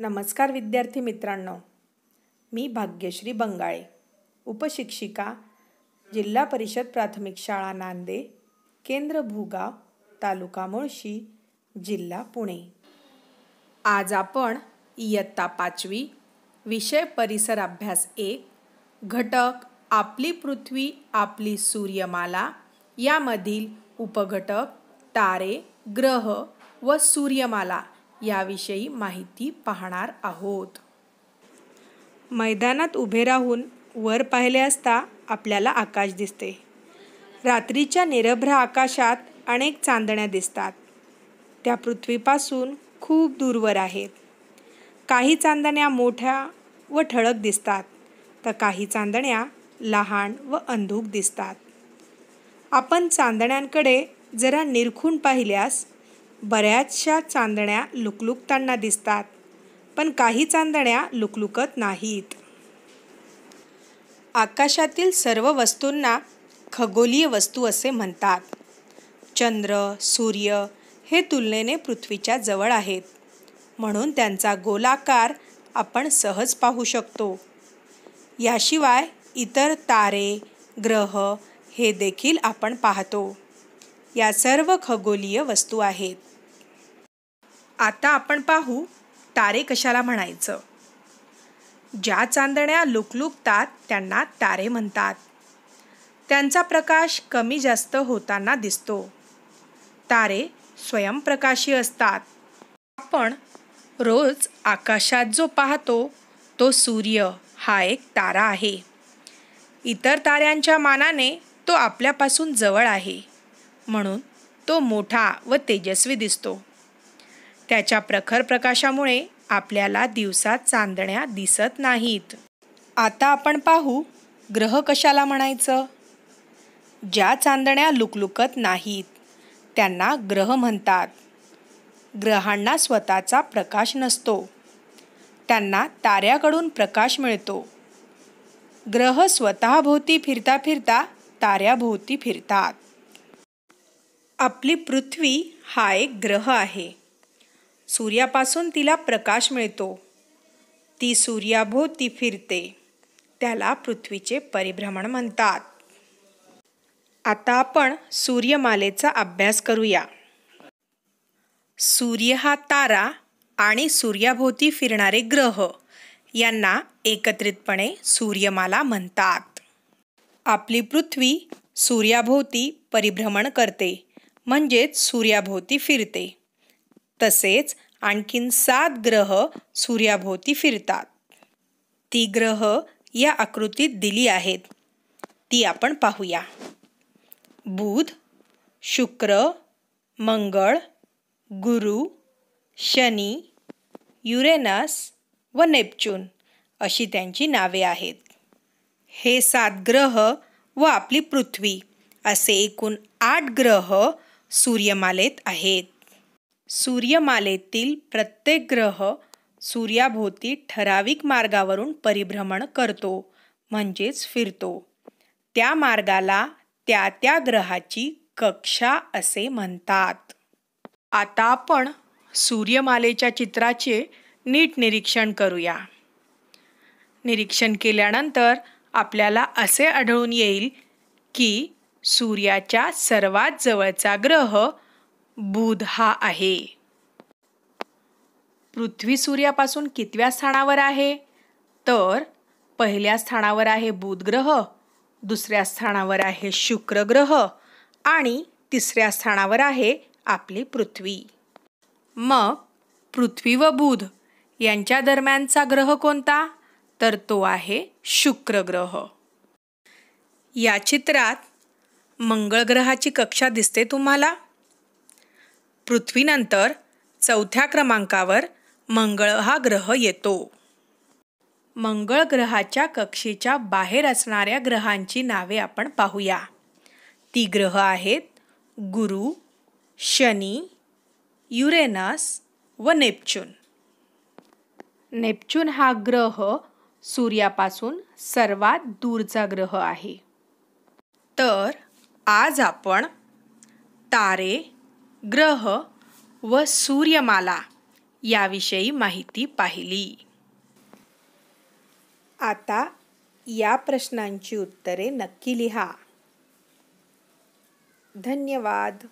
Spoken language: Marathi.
नमस्कार विद्यार्थी मित्रांनो मी भाग्यश्री बंगाळे उपशिक्षिका जिल्हा परिषद प्राथमिक शाळा नांदे केंद्र भूगाव तालुका मुळशी जिल्हा पुणे आज आपण इयत्ता पाचवी विषय परिसर अभ्यास एक घटक आपली पृथ्वी आपली सूर्यमाला यामधील उपघटक तारे ग्रह व सूर्यमाला याविषयी माहिती पाहणार आहोत मैदानात उभे राहून वर पाहिले असता आपल्याला आकाश दिसते रात्रीच्या निरभ्र आकाशात अनेक चांदण्या दिसतात त्या पृथ्वीपासून खूप दूरवर आहेत काही चांदण्या मोठ्या व ठळक दिसतात तर काही चांदण्या लहान व अंधूक दिसतात आपण चांदण्यांकडे जरा निरखून पाहिल्यास बऱ्याचशा चांदण्या लुकलुकताना दिसतात पण काही चांदण्या लुकलुकत नाहीत आकाशातील सर्व वस्तूंना खगोलीय वस्तू असे म्हणतात चंद्र सूर्य हे तुलनेने पृथ्वीच्या जवळ आहेत म्हणून त्यांचा गोलाकार आपण सहज पाहू शकतो याशिवाय इतर तारे ग्रह हे देखील आपण पाहतो या सर्व खगोलीय वस्तू आहेत आता आपण पाहू तारे कशाला म्हणायचं ज्या चांदण्या लुकलुकतात त्यांना तारे म्हणतात त्यांचा प्रकाश कमी जास्त होताना दिसतो तारे स्वयंप्रकाशी असतात आपण रोज आकाशात जो पाहतो तो सूर्य हा एक तारा आहे इतर ताऱ्यांच्या मानाने तो आपल्यापासून जवळ आहे म्हणून तो मोठा व तेजस्वी दिसतो त्याच्या प्रखर प्रकाशामुळे आपल्याला दिवसात चांदण्या दिसत नाहीत आता आपण पाहू ग्रह कशाला म्हणायचं ज्या चांदण्या लुकलुकत नाहीत त्यांना ग्रह म्हणतात ग्रहांना स्वतःचा प्रकाश नसतो त्यांना ताऱ्याकडून प्रकाश मिळतो ग्रह स्वतःभोवती फिरता फिरता ताऱ्याभोवती फिरतात आपली पृथ्वी हा एक ग्रह आहे सूर्यापासून तिला प्रकाश मिळतो ती सूर्याभोवती फिरते त्याला पृथ्वीचे परिभ्रमण म्हणतात आता आपण सूर्यमालेचा अभ्यास करूया सूर्य हा तारा आणि सूर्याभोवती फिरणारे ग्रह यांना एकत्रितपणे सूर्यमाला म्हणतात आपली पृथ्वी सूर्याभोवती परिभ्रमण करते म्हणजेच सूर्याभोवती फिरते तसेच आणखीन सात ग्रह सूर्याभोवती फिरतात ती ग्रह या आकृतीत दिली आहेत ती आपण पाहूया बुध शुक्र मंगळ गुरु शनी युरेनस व नेपच्यून अशी त्यांची नावे आहेत हे सात ग्रह व आपली पृथ्वी असे एकूण आठ ग्रह सूर्यमालेत आहेत सूर्यमालेतील प्रत्येक ग्रह सूर्याभोवती ठराविक मार्गावरून परिभ्रमण करतो म्हणजेच फिरतो त्या मार्गाला त्या त्या ग्रहाची कक्षा असे म्हणतात आता आपण सूर्यमालेच्या चित्राचे नीट निरीक्षण करूया निरीक्षण केल्यानंतर आपल्याला असे आढळून येईल की सूर्याच्या सर्वात जवळचा ग्रह बुध हा आहे पृथ्वी सूर्यापासून कितव्या स्थानावर आहे तर पहिल्या स्थानावर आहे बुध ग्रह दुसऱ्या स्थानावर आहे शुक्र ग्रह आणि तिसऱ्या स्थानावर आहे आपली पृथ्वी मग पृथ्वी व बुध यांच्या दरम्यानचा ग्रह कोणता तर तो आहे शुक्र ग्रह या चित्रात मंगळ ग्रहाची कक्षा दिसते तुम्हाला पृथ्वीनंतर चौथ्या क्रमांकावर मंगळ हा ग्रह येतो मंगळ ग्रहाच्या कक्षेच्या बाहेर असणाऱ्या ग्रहांची नावे आपण पाहूया ती ग्रह आहेत गुरु शनी युरेनस व नेपच्यून नेपच्यून हा ग्रह सूर्यापासून सर्वात दूरचा ग्रह आहे तर आज आपण तारे ग्रह व सूर्यमाला याविषयी माहिती पाहिली आता या प्रश्नांची उत्तरे नक्की लिहा धन्यवाद